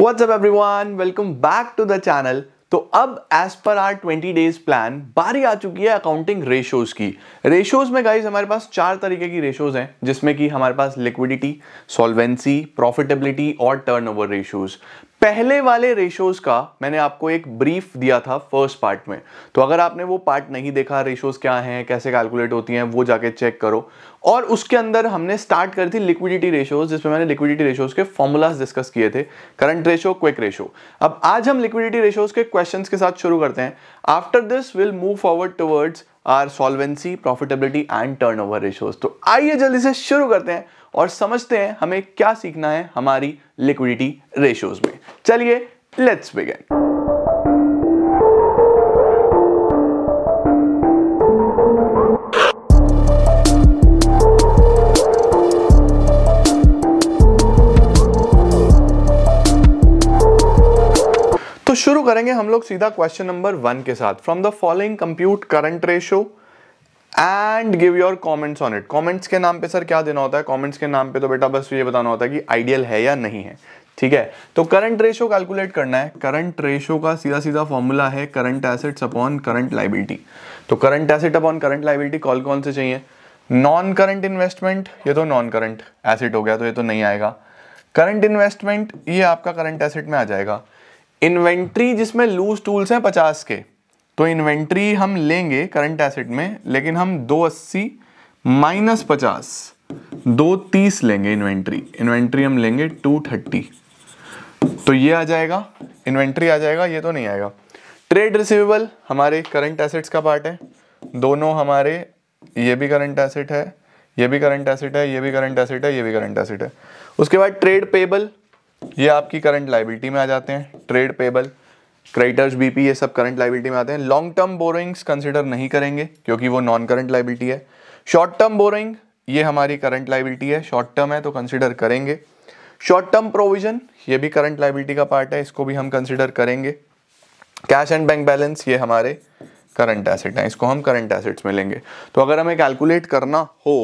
WhatsApp everyone welcome back to the channel तो अब as per are 20 days plan बारी आ चुकी है अकाउंटिंग रेशोज की रेशोज में गाइज हमारे पास चार तरीके की रेशोज हैं जिसमें कि हमारे पास लिक्विडिटी सॉल्वेंसी प्रॉफिटेबिलिटी और टर्नओवर रेशोज पहले वाले रेशोज का मैंने आपको एक ब्रीफ दिया था फर्स्ट पार्ट में तो अगर आपने वो पार्ट नहीं देखा रेशोज क्या हैं कैसे कैलकुलेट होती हैं वो जाके चेक करो और उसके अंदर हमने स्टार्ट करी थी लिक्विडिटी रेशोज जिसमें मैंने लिक्विडिटी रेशोज के फॉर्मूलाज डिस्कस किए थे करंट रेशो क्विक रेशो अब आज हम लिक्विडिटी रेशोज के क्वेश्चन के साथ शुरू करते हैं after this will move forward towards our solvency profitability and turn ratios तो आइए जल्दी से शुरू करते हैं और समझते हैं हमें क्या सीखना है हमारी लिक्विडिटी रेशोज में चलिए लेट्स बिगिन तो शुरू करेंगे हम लोग सीधा क्वेश्चन नंबर वन के साथ from the following compute current ratio and give your comments on it comments के नाम पे सर क्या देना होता है कमेंट्स के नाम पे तो बेटा बस ये बताना होता है कि आइडियल है या नहीं है ठीक है तो करंट रेशो कैलकुलेट करना है करंट रेशो का सीधा सीधा फॉर्मूला है current assets upon current liability तो current asset upon current liability कौन कौन से चाहिए नॉन करंट इन्वेस्टमेंट ये तो नॉन करंट एसेट हो गया तो ये तो नहीं आएगा करंट इन्वेस्टमेंट ये आपका करंट एसेट में आ जाएगा इन्वेंट्री जिसमें लूज टूल्स हैं पचास के तो इन्वेंट्री हम लेंगे करंट एसेट में लेकिन हम दो अस्सी माइनस पचास दो तीस लेंगे इन्वेंट्री इन्वेंट्री हम लेंगे टू थर्टी तो ये आ जाएगा इन्वेंट्री आ जाएगा ये तो नहीं आएगा ट्रेड रिसिवेबल हमारे करंट एसेट्स का पार्ट है दोनों हमारे ये भी करंट एसेट है ये भी करंट एसेट है ये भी करंट एसेट है ये भी करंट एसेट है उसके बाद ट्रेड पेबल ये आपकी करंट लाइबिलिटी में आ जाते हैं ट्रेड पेबल क्रेडिटर्स बीपी ये सब करंट लाइबिलिटी में आते हैं लॉन्ग टर्म बोरोइंग्स कंसिडर नहीं करेंगे क्योंकि वो नॉन करंट लाइबिलिटी है शॉर्ट टर्म बोरोइंग ये हमारी करंट लाइबिलिटी है शॉर्ट टर्म है तो कंसिडर करेंगे शॉर्ट टर्म प्रोविजन ये भी करंट लाइबिलिटी का पार्ट है इसको भी हम कंसिडर करेंगे कैश एंड बैंक बैलेंस ये हमारे करंट एसेट हैं इसको हम करंट एसेट्स में लेंगे तो अगर हमें कैलकुलेट करना हो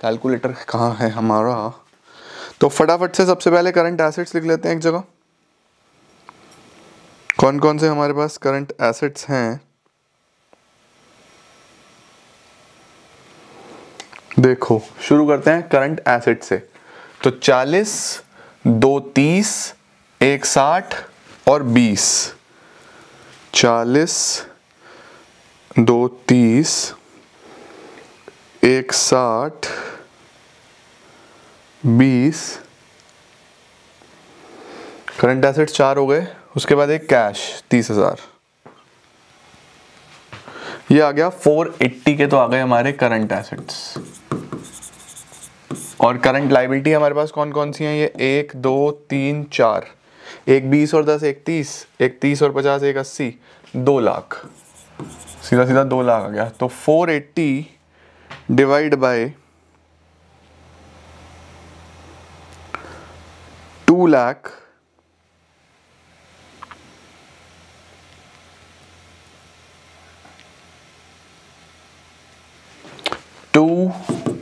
कैलकुलेटर कहाँ है हमारा तो फटाफट से सबसे पहले करंट एसेट्स लिख लेते हैं एक जगह कौन कौन से हमारे पास करंट एसेट्स हैं देखो शुरू करते हैं करंट एसेट से तो दो तीस एक साठ और बीस चालीस दो तीस एक साठ बीस करंट एसेट चार हो गए उसके बाद एक कैश तीस हज़ार ये आ गया फोर एट्टी के तो आ गए हमारे करंट एसेट्स और करंट लाइबिलिटी हमारे पास कौन कौन सी हैं ये एक दो तीन चार एक बीस और दस एक तीस एक तीस और पचास एक अस्सी दो लाख सीधा सीधा दो लाख आ गया तो four eighty divide by two lakh two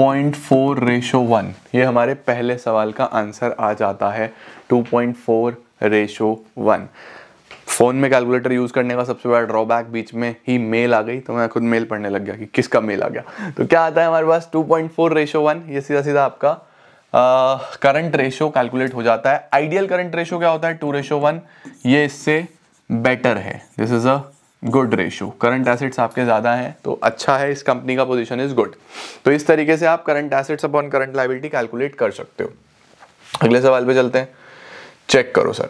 point four ratio one ये हमारे पहले सवाल का आंसर आ जाता है two point four ratio one phone में कैलकुलेटर यूज़ करने का सबसे बड़ा ड्रॉबैक बीच में ही मेल आ गई तो मैं खुद मेल पढ़ने लग गया कि किसका मेल आ गया तो क्या आता है हमारे पास two point four ratio one ये सीधा सीधा आपका करंट रेशो कैलकुलेट हो जाता है आइडियल करंट रेशो क्या होता है टू रेशो वन ये इससे बेटर है this is a good ratio current assets आपके ज़्यादा हैं तो अच्छा है इस कंपनी का पोजीशन इज़ गुड तो इस तरीके से आप current assets upon current liability calculate कर सकते हो अगले सवाल पे चलते हैं चेक करो sir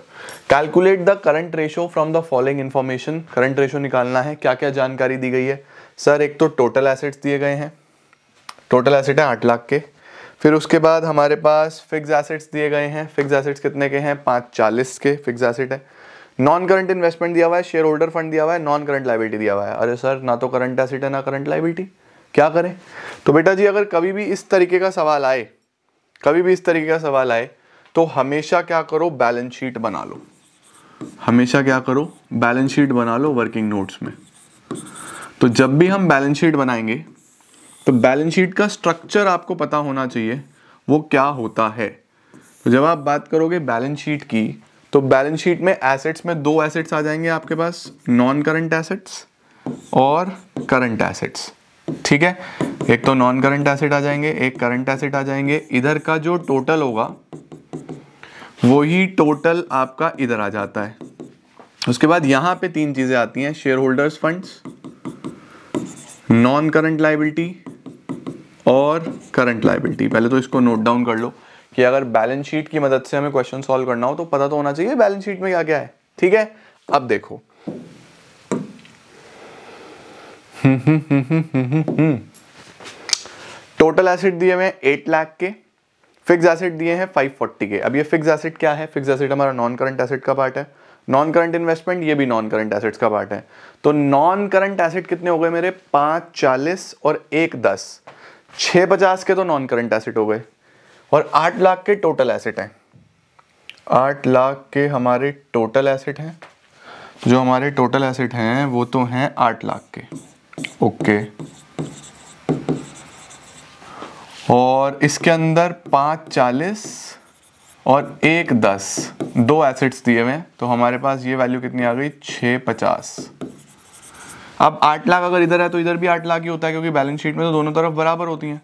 calculate the current ratio from the following information current ratio निकालना है क्या क्या जानकारी दी गई है सर एक तो टोटल एसेट्स दिए गए हैं टोटल एसेट हैं आठ लाख के फिर उसके बाद हमारे पास फिक्स एसेट्स दिए गए हैं फिक्स एसेट्स कितने के हैं पाँच चालीस के फिक्स एसेट है नॉन करंट इन्वेस्टमेंट दिया हुआ है शेयर होल्डर फंड दिया हुआ है नॉन करंट लाइबिलिटी दिया हुआ है अरे सर ना तो करंट एसिड है ना करंट लाइबिलिटी क्या करें तो बेटा जी अगर कभी भी इस तरीके का सवाल आए कभी भी इस तरीके का सवाल आए तो हमेशा क्या करो बैलेंस शीट बना लो हमेशा क्या करो बैलेंस शीट बना लो वर्किंग नोट्स में तो जब भी हम बैलेंस शीट बनाएंगे तो बैलेंस शीट का स्ट्रक्चर आपको पता होना चाहिए वो क्या होता है तो जब आप बात करोगे बैलेंस शीट की तो बैलेंस शीट में एसेट्स में दो एसेट्स आ जाएंगे आपके पास नॉन करंट एसेट्स और करंट एसेट्स ठीक है एक तो नॉन करंट एसेट आ जाएंगे एक करंट एसेट आ जाएंगे इधर का जो टोटल होगा वही टोटल आपका इधर आ जाता है उसके बाद यहां पे तीन चीज़ें आती हैं share holders funds non current liability और करंट लाइबिलिटी पहले तो इसको नोट डाउन कर लो कि अगर बैलेंस शीट की मदद से हमें क्वेश्चन सॉल्व करना हो तो पता तो होना चाहिए बैलेंस शीट में क्या क्या है ठीक है अब देखो टोटल एसिड दिए हुए एट लाख के फिक्स एसिड दिए हैं फाइव फोर्टी के अब ये फिक्स एसिड क्या है फिक्स एसिड हमारा नॉन करंट एसिड का पार्ट है नॉन करंट इन्वेस्टमेंट ये भी नॉन करंट एसिड्स का पार्ट है तो नॉन करंट एसिड कितने हो गए मेरे पांच चालीस और एक दस छह पचास के तो नॉन करंट एसिड हो गए और आठ लाख के टोटल एसेट हैं आठ लाख के हमारे टोटल एसेट हैं जो हमारे टोटल एसेट हैं वो तो हैं आठ लाख के ओके और इसके अंदर पाँच चालीस और एक दस दो एसेट्स दिए हुए हैं तो हमारे पास ये वैल्यू कितनी आ गई छः पचास अब आठ लाख अगर इधर है तो इधर भी आठ लाख ही होता है क्योंकि बैलेंस शीट में तो दोनों तरफ बराबर होती हैं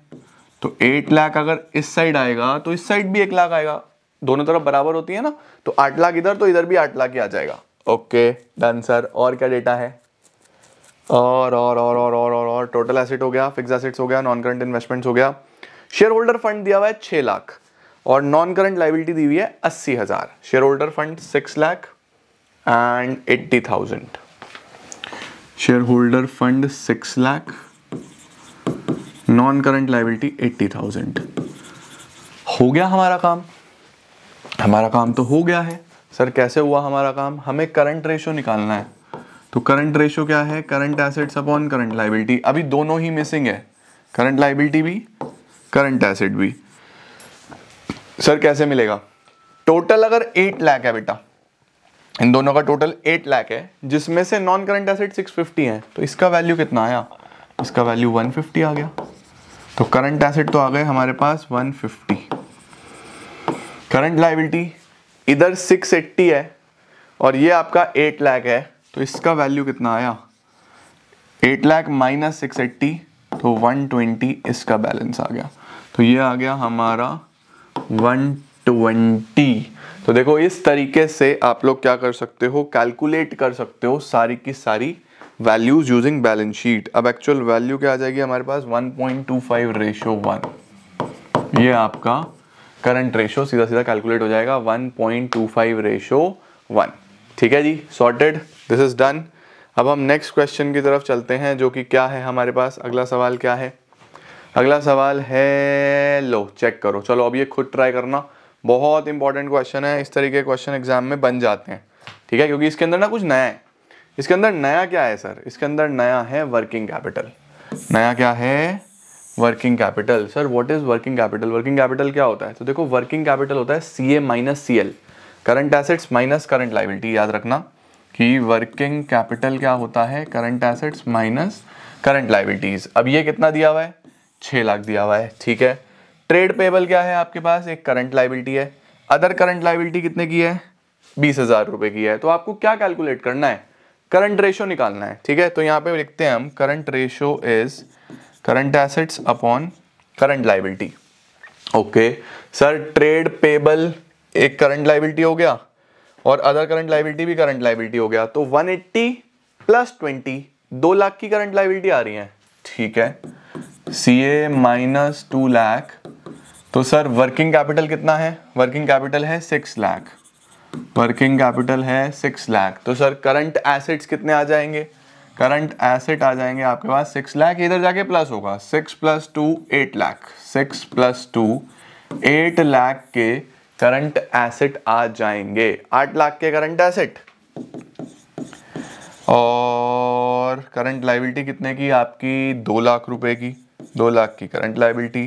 तो एट लाख अगर इस साइड आएगा तो इस साइड भी एक लाख आएगा दोनों तरफ बराबर होती है ना तो आठ लाख इधर तो इधर भी आठ लाख ही आ जाएगा ओके डन सर और क्या डेटा है और और और और और और और टोटल एसेट हो गया फिक्स एसेट्स हो गया नॉन करंट इन्वेस्टमेंट्स हो गया शेयर होल्डर फंड दिया हुआ है छः लाख और नॉन करंट लाइबिलिटी दी हुई है अस्सी हज़ार share holder fund six lakh and eighty thousand share holder fund six lakh non current liability eighty thousand हो गया हमारा काम हमारा काम तो हो गया है सर कैसे हुआ हमारा काम हमें करंट रेशो निकालना है तो करंट रेशो क्या है current assets upon current liability अभी दोनों ही मिसिंग है करंट लाइबिलिटी भी करंट एसेट भी सर कैसे मिलेगा टोटल अगर एट लाख है बेटा इन दोनों का टोटल एट लाख है जिसमें से non current asset six fifty है तो इसका वैल्यू कितना आया इसका वैल्यू वन फिफ्टी आ गया तो करंट एसेट तो आ गए हमारे पास 150 करंट लाइबिलिटी इधर 680 है और ये आपका 8 लाख है तो इसका वैल्यू कितना आया 8 लाख माइनस सिक्स तो 120 इसका बैलेंस आ गया तो ये आ गया हमारा 120 तो देखो इस तरीके से आप लोग क्या कर सकते हो कैलकुलेट कर सकते हो सारी की सारी वैल्यूज यूजिंग बैलेंस शीट अब एक्चुअल वैल्यू क्या आ जाएगी हमारे पास 1.25 रेशो वन ये आपका करंट रेशो सीधा सीधा कैलकुलेट हो जाएगा 1.25 रेशो वन ठीक है जी सॉर्टेड दिस इज डन अब हम नेक्स्ट क्वेश्चन की तरफ चलते हैं जो कि क्या है हमारे पास अगला सवाल क्या है अगला सवाल है लो चेक करो चलो अब ये खुद ट्राई करना बहुत इंपॉर्टेंट क्वेश्चन है इस तरीके के क्वेश्चन एग्जाम में बन जाते हैं ठीक है क्योंकि इसके अंदर ना कुछ नया है इसके अंदर नया क्या है सर इसके अंदर नया है वर्किंग कैपिटल नया क्या है working capital sir what is working capital working capital क्या होता है तो देखो वर्किंग कैपिटल होता है C A minus C L current assets minus current liability याद रखना कि वर्किंग कैपिटल क्या होता है current assets minus current liabilities अब ये कितना दिया हुआ है छः लाख दिया हुआ है ठीक है ट्रेड पेबल क्या है आपके पास एक करंट लाइबिलिटी है अदर करंट लाइबिलिटी कितने की है बीस हज़ार रुपये की है तो आपको क्या कैलकुलेट करना है करंट रेशो निकालना है ठीक है तो यहाँ पे लिखते हैं हम current ratio is current assets upon current liability okay sir trade payable एक करंट लाइबिलिटी हो गया और अदर करंट लाइबिलिटी भी करंट लाइबिलिटी हो गया तो 180 प्लस ट्वेंटी दो लाख की करंट लाइबिलिटी आ रही है ठीक है C A minus two lakh तो सर वर्किंग कैपिटल कितना है वर्किंग कैपिटल है सिक्स लाख वर्किंग कैपिटल है सिक्स लाख तो सर करंट एसेट्स कितने आ जाएंगे करंट एसेट आ जाएंगे आपके पास सिक्स लाख इधर जाके प्लस होगा six plus two eight lakh six plus two eight lakh के करंट एसेट आ जाएंगे आठ लाख के करंट एसेट और करंट लाइबिलिटी कितने की आपकी दो लाख रुपए की दो लाख की करंट लाइबिलिटी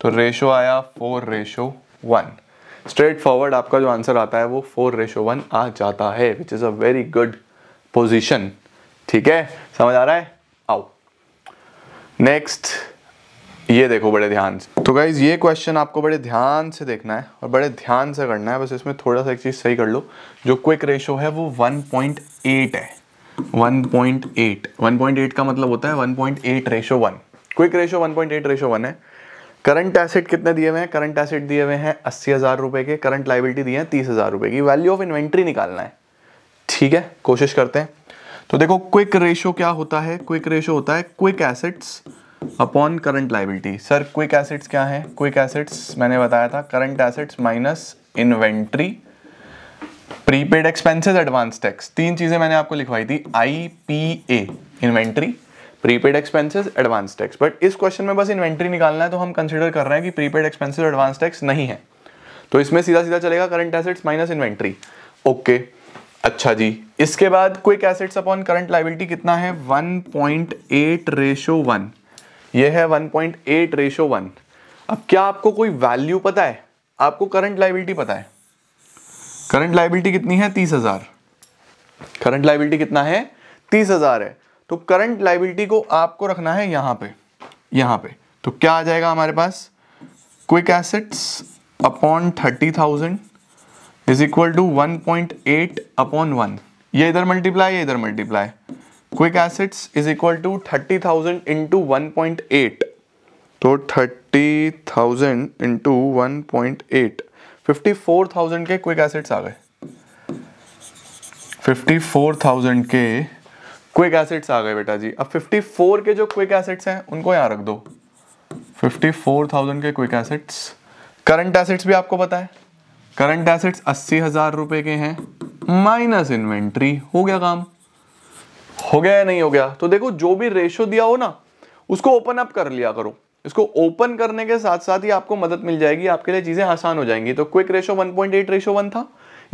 तो रेशो आया four ratio one straightforward आपका जो आंसर आता है वो फोर रेशो वन आ जाता है which is a very good position ठीक है समझ आ रहा है आओ नेक्स्ट ये देखो बड़े ध्यान से तो गाइज ये क्वेश्चन आपको बड़े ध्यान से देखना है और बड़े ध्यान से करना है बस इसमें थोड़ा सा एक चीज़ सही कर लो जो क्विक रेशो है वो 1.8 है 1.8 1.8 का मतलब होता है 1.8 ratio one quick ratio 1.8 ratio one है करंट एसेट कितने दिए हुए हैं करंट एसेट दिए हुए हैं अस्सी हज़ार रुपये के करंट लाइबिलिटी दिए हैं तीस हज़ार रुपये की वैल्यू ऑफ इन्वेंट्री निकालना है ठीक है कोशिश करते हैं तो देखो क्विक रेशो क्या होता है क्विक रेशो होता है quick assets upon current liability sir quick assets क्या है क्विक एसेट्स मैंने बताया था current assets minus inventory prepaid expenses advance tax तीन चीज़ें मैंने आपको लिखवाई थी I P A inventory prepaid expenses advance tax but इस क्वेश्चन में बस इन्वेंट्री निकालना है तो हम कंसिडर कर रहे हैं कि प्रीपेड एक्सपेंसेस एडवांस टैक्स नहीं है तो इसमें सीधा सीधा चलेगा current assets minus inventory okay अच्छा जी इसके बाद quick assets upon current liability कितना है 1.8 रेशो वन ये है 1.8 रेशो वन अब क्या आपको कोई वैल्यू पता है आपको करंट लाइबिलिटी पता है करंट लाइबिलिटी कितनी है तीस हजार करंट लाइबिलिटी कितना है तीस हजार है तो करंट लाइबिलिटी को आपको रखना है यहां पे यहां पे तो क्या आ जाएगा हमारे पास quick assets upon thirty thousand is equal to one point eight upon one ये इधर मल्टीप्लाई ये इधर multiply quick assets is equal to thirty thousand into one point eight तो thirty thousand into one point eight fifty four thousand के quick assets आ गए fifty four thousand के quick assets आ गए बेटा जी अब 54 के जो क्विक एसेट्स हैं उनको यहां रख दो 54,000 के क्विक एसेट्स करंट एसेट्स भी आपको पता है करंट एसेट्स अस्सी हजार रुपए के हैं माइनस इन्वेंट्री हो गया काम हो गया या नहीं हो गया तो देखो जो भी रेशो दिया हो ना उसको ओपन अप कर लिया करो इसको ओपन करने के साथ साथ ही आपको मदद मिल जाएगी आपके लिए चीजें आसान हो जाएंगी तो क्विक रेशो 1.8 रेशो 1 था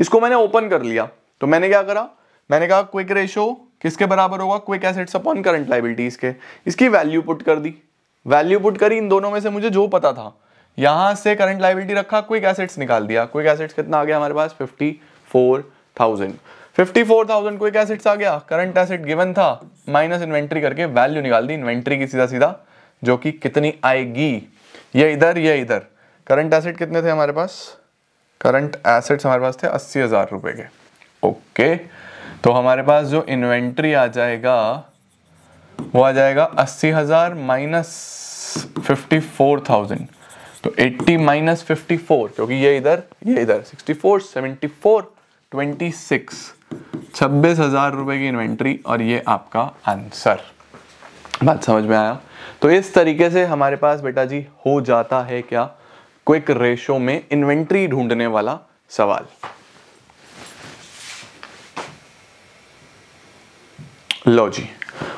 इसको मैंने ओपन कर लिया तो मैंने क्या करा मैंने कहा क्विक रेशो किसके बराबर होगा quick assets upon current liabilities के इसकी वैल्यू पुट कर दी वैल्यू पुट करी इन दोनों में से मुझे जो पता था यहां से करंट लाइबिलिटी रखा क्विक एसेट्स निकाल दिया क्विक एसेट्स कितना आ गया हमारे पास fifty four thousand fifty four thousand quick assets आ गया करंट एसेट गिवन था माइनस इन्वेंट्री करके वैल्यू निकाल दी इन्वेंट्री की सीधा सीधा जो कि कितनी आएगी ये इधर ये इधर करंट एसेट कितने थे हमारे पास करंट एसेट्स हमारे पास थे अस्सी हजार रुपए के ओके okay. तो हमारे पास जो इन्वेंट्री आ जाएगा वो आ जाएगा अस्सी हज़ार माइनस फिफ्टी फोर थाउजेंड तो एट्टी माइनस फिफ्टी फोर क्योंकि ये इधर ये इधर sixty four seventy four twenty six छब्बीस हज़ार रुपए की इन्वेंट्री और ये आपका आंसर बात समझ में आया तो इस तरीके से हमारे पास बेटा जी हो जाता है क्या क्विक रेशो में इन्वेंट्री ढूंढने वाला सवाल लो जी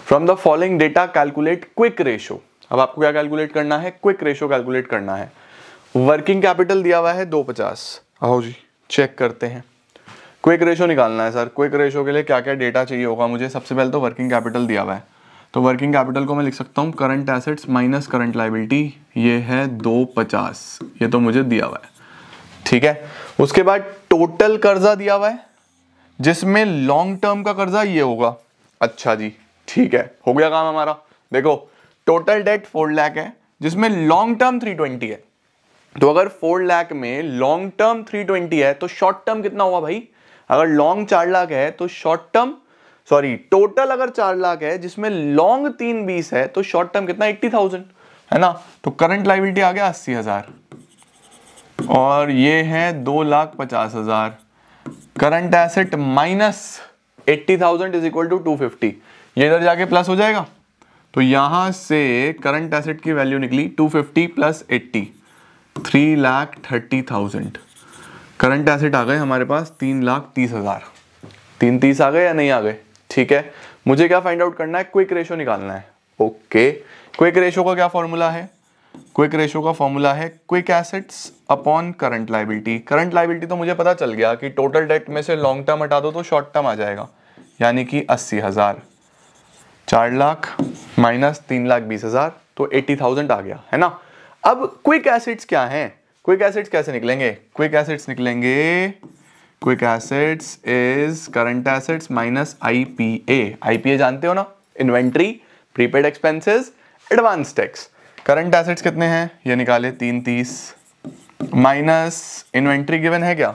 from the following data calculate quick ratio अब आपको क्या कैलकुलेट करना है क्विक रेशो कैलकुलेट करना है वर्किंग कैपिटल दिया हुआ है दो पचास आओ जी चेक करते हैं क्विक रेशो निकालना है सर क्विक रेशो के लिए क्या क्या डेटा चाहिए होगा मुझे सबसे पहले तो वर्किंग कैपिटल दिया हुआ है तो वर्किंग कैपिटल को मैं लिख सकता हूँ current assets minus current liability ये है दो पचास ये तो मुझे दिया हुआ है ठीक है उसके बाद टोटल कर्जा दिया हुआ है जिसमें लॉन्ग टर्म का कर्जा ये होगा अच्छा जी ठीक है हो गया काम हमारा देखो टोटल डेट फोर लैख है जिसमें लॉन्ग टर्म थ्री ट्वेंटी है तो अगर फोर लैख में लॉन्ग टर्म थ्री ट्वेंटी है तो शॉर्ट टर्म कितना हुआ भाई अगर लॉन्ग चार लाख है तो शॉर्ट टर्म सॉरी टोटल अगर चार लाख है जिसमें लॉन्ग तीन बीस है तो शॉर्ट टर्म कितना एट्टी थाउजेंड है ना तो करंट लाइबिलिटी आ गया अस्सी हजार और ये है दो लाख पचास हजार current asset minus eighty thousand is equal to two fifty ये इधर जाके प्लस हो जाएगा तो यहां से करंट एसेट की वैल्यू निकली two fifty plus eighty three lakh thirty thousand current asset आ गए हमारे पास तीन लाख तीस हज़ार तीन तीस आ गए या नहीं आ गए ठीक है मुझे क्या फाइंड आउट करना है क्विक रेशो निकालना है ओके क्विक रेशो का क्या फॉर्मूला है क्विक रेशो का फॉर्मूला है quick assets upon current liability current liability तो मुझे पता चल गया कि टोटल डेट में से लॉन्ग टर्म हटा दो तो शॉर्ट टर्म आ जाएगा यानी कि अस्सी हज़ार चार लाख माइनस तीन लाख बीस हज़ार तो एट्टी थाउजेंड आ गया है ना अब क्विक एसिड्स क्या हैं क्विक एसिड्स कैसे निकलेंगे क्विक एसिड्स निकलेंगे quick assets is current assets minus IPA IPA जानते हो ना inventory prepaid expenses advance tax current assets कितने हैं ये निकाले तीन तीस माइनस इन्वेंट्री गिवन है क्या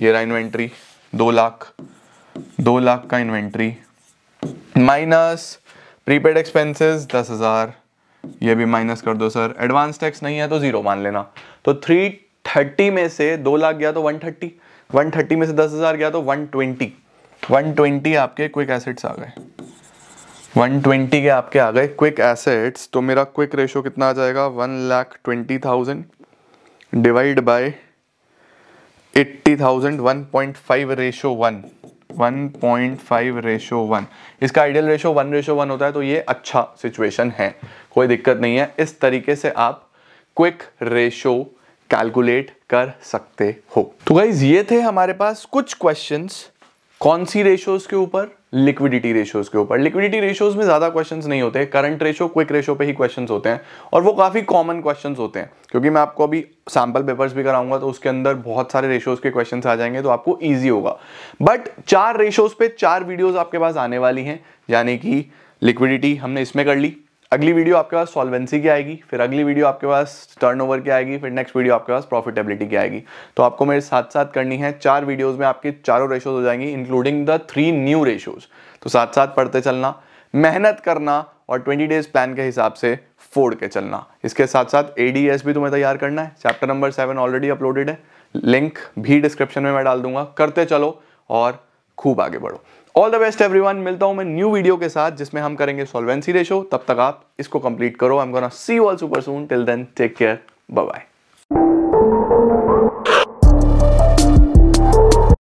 ये रहा इन्वेंट्री दो लाख दो लाख का इन्वेंट्री माइनस प्रीपेड एक्सपेंसेस दस हज़ार ये भी माइनस कर दो सर एडवांस टैक्स नहीं है तो ज़ीरो मान लेना तो थ्री थर्टी में से दो लाख गया तो वन थर्टी वन थर्टी में से दस हज़ार गया तो वन ट्वेंटी वन ट्वेंटी आपके क्विक एसेट्स आ गए वन ट्वेंटी के आपके आ गए क्विक एसेट्स तो मेरा क्विक रेशो कितना आ जाएगा one lakh twenty thousand divide by eighty thousand one point five ratio one five ratio one इसका ideal ratio one ratio one होता है तो ये अच्छा सिचुएशन है कोई दिक्कत नहीं है इस तरीके से आप क्विक रेशो कैलकुलेट कर सकते हो तो गाइज ये थे हमारे पास कुछ क्वेश्चंस कौन सी रेशोज के ऊपर लिक्विडिटी रेशियोज के ऊपर लिक्विडिटी रेशियोज में ज़्यादा क्वेश्चंस नहीं होते करंट रेशो क्विक रेशो पे ही क्वेश्चंस होते हैं और वो काफ़ी कॉमन क्वेश्चंस होते हैं क्योंकि मैं आपको अभी सैंपल पेपर्स भी कराऊंगा तो उसके अंदर बहुत सारे रेशोज के क्वेश्चंस आ जाएंगे तो आपको ईजी होगा बट चार रेशोज पे चार वीडियोज़ आपके पास आने वाली है यानी कि लिक्विडिटी हमने इसमें कर ली अगली वीडियो आपके पास सॉल्वेंसी की आएगी फिर अगली वीडियो आपके पास टर्नओवर की आएगी फिर नेक्स्ट वीडियो आपके पास प्रॉफिटेबिलिटी की आएगी तो आपको मेरे साथ साथ करनी है चार वीडियोस में आपके चारों रेशोज हो जाएंगी including the three new ratios तो साथ साथ पढ़ते चलना मेहनत करना और 20 डेज प्लान के हिसाब से फोड़ के चलना इसके साथ साथ ए भी तुम्हें तैयार करना है chapter number seven already uploaded है लिंक भी डिस्क्रिप्शन में मैं डाल दूंगा करते चलो और खूब आगे बढ़ो all the best everyone मिलता हूं मैं न्यू वीडियो के साथ जिसमें हम करेंगे सोलवेंसी रेशो तब तक आप इसको कंप्लीट करो I am gonna see all super soon till then take care bye